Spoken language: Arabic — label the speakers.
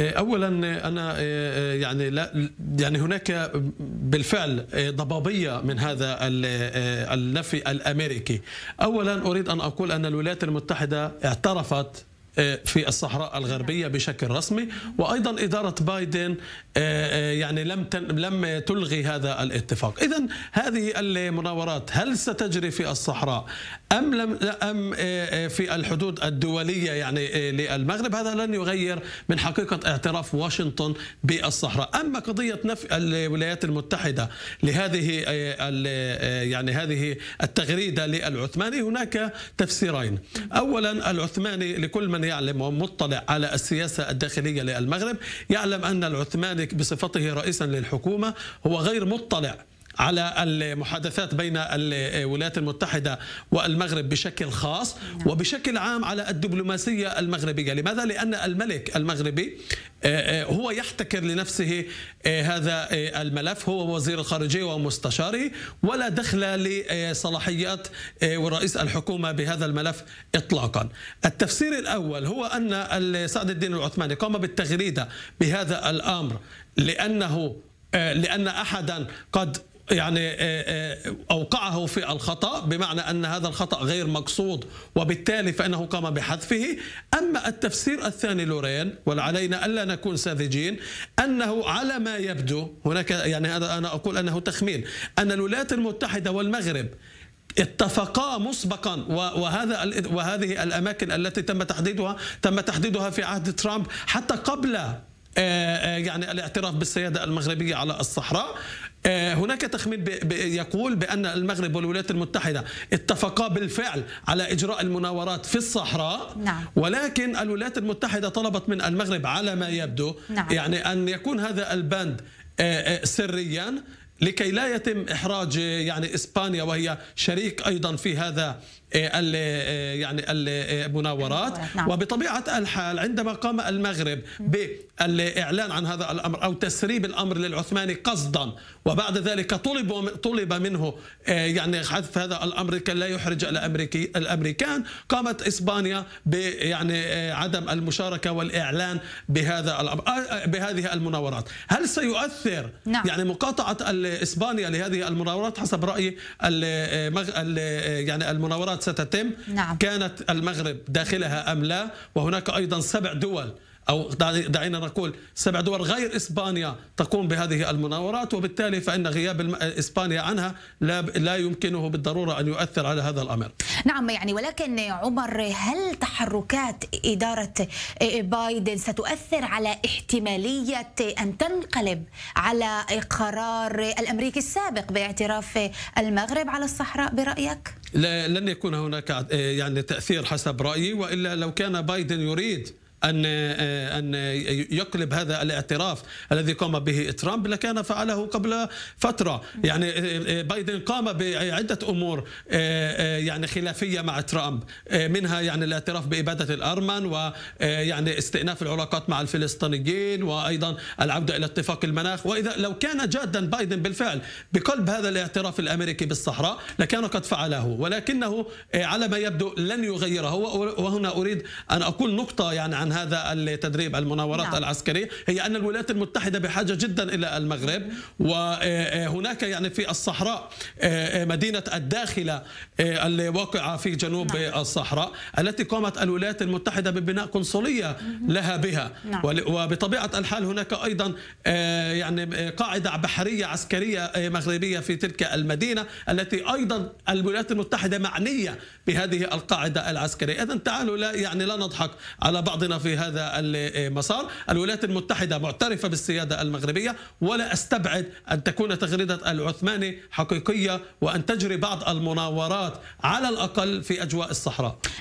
Speaker 1: آه، اولا آه، انا آه، يعني لا يعني هناك بالفعل ضبابيه من هذا النفي الامريكي اولا اريد ان اقول ان الولايات المتحده اعترفت آه، في الصحراء الغربية بشكل رسمي وأيضا إدارة بايدن آه، آه، يعني لم لم تلغي هذا الاتفاق إذا هذه المناورات هل ستجري في الصحراء أم لم أم في الحدود الدولية يعني للمغرب هذا لن يغير من حقيقة اعتراف واشنطن بالصحراء أما قضية نفي الولايات المتحدة لهذه يعني هذه التغريدة للعثماني هناك تفسيرين أولا العثماني لكل من يعلم ومطلع على السياسة الداخلية للمغرب يعلم أن العثماني بصفته رئيسا للحكومة هو غير مطلع على المحادثات بين الولايات المتحدة والمغرب بشكل خاص نعم. وبشكل عام على الدبلوماسية المغربية لماذا؟ لأن الملك المغربي آه، آه، هو يحتكر لنفسه آه، هذا الملف هو وزير الخارجية ومستشاره ولا دخل لصلاحيات ورئيس الحكومة بهذا الملف إطلاقا التفسير الأول هو أن سعد الدين العثماني قام بالتغريدة بهذا الأمر لأنه لأن أحدا قد يعني آه، آه، أوقعه في الخطأ بمعنى أن هذا الخطأ غير مقصود وبالتالي فإنه قام بحذفه أما التفسير الثاني لورين ولعلينا ألا نكون ساذجين أنه على ما يبدو هناك يعني هذا أنا أقول أنه تخمين أن الولايات المتحدة والمغرب اتفقا مسبقا وهذا وهذه الاماكن التي تم تحديدها تم تحديدها في عهد ترامب حتى قبل آه، يعني الاعتراف بالسيادة المغربية على الصحراء آه، هناك تخمين يقول بأن المغرب والولايات المتحدة اتفقا بالفعل على إجراء المناورات في الصحراء نعم. ولكن الولايات المتحدة طلبت من المغرب على ما يبدو نعم. يعني أن يكون هذا البند آه، آه، سريا لكي لا يتم إحراج يعني إسبانيا وهي شريك أيضا في هذا آه، ال آه، يعني المناورات آه، نعم. وبطبيعة الحال عندما قام المغرب بالإعلان عن هذا الأمر أو تسريب الأمر للعثماني قصدا وبعد ذلك طلب طلب منه يعني حذف هذا الأمر كي لا يحرج الأمريكي الأمريكان قامت إسبانيا يعني عدم المشاركة والإعلان بهذا بهذه المناورات هل سيؤثر نعم. يعني مقاطعة ال اسبانيا لهذه المناورات حسب رايي المغ... يعني المناورات ستتم نعم. كانت المغرب داخلها ام لا وهناك ايضا سبع دول أو دعينا نقول سبع دول غير إسبانيا تقوم بهذه المناورات وبالتالي فإن غياب إسبانيا عنها لا, لا يمكنه بالضرورة أن يؤثر على هذا الأمر نعم يعني ولكن عمر هل تحركات إدارة بايدن ستؤثر على احتمالية أن تنقلب على قرار الأمريكي السابق باعتراف المغرب على الصحراء برأيك؟ لن يكون هناك آه، يعني تأثير حسب رأيي وإلا لو كان بايدن يريد أن أن يقلب هذا الاعتراف الذي قام به ترامب لكان فعله قبل فترة يعني بايدن قام بعدة أمور يعني خلافية مع ترامب منها يعني الاعتراف بإبادة الأرمن ويعني استئناف العلاقات مع الفلسطينيين وأيضا العودة إلى اتفاق المناخ وإذا لو كان جادا بايدن بالفعل بقلب هذا الاعتراف الأمريكي بالصحراء لكان قد فعله ولكنه على ما يبدو لن يغيره وهنا أريد أن أقول نقطة يعني عن هذا التدريب المناورات نعم. العسكريه هي ان الولايات المتحده بحاجه جدا الى المغرب وهناك آه، آه، يعني في الصحراء آه، مدينه الداخله الواقعه في جنوب نعم. الصحراء التي قامت الولايات المتحده ببناء قنصليه لها بها نعم. وبطبيعه الحال هناك ايضا يعني قاعده بحريه عسكريه مغربيه في تلك المدينه التي ايضا الولايات المتحده معنيه بهذه القاعده العسكريه اذا تعالوا لا يعني لا نضحك على بعضنا في هذا المسار الولايات المتحدة معترفة بالسيادة المغربية ولا أستبعد أن تكون تغريدة العثماني حقيقية وأن تجري بعض المناورات على الأقل في أجواء الصحراء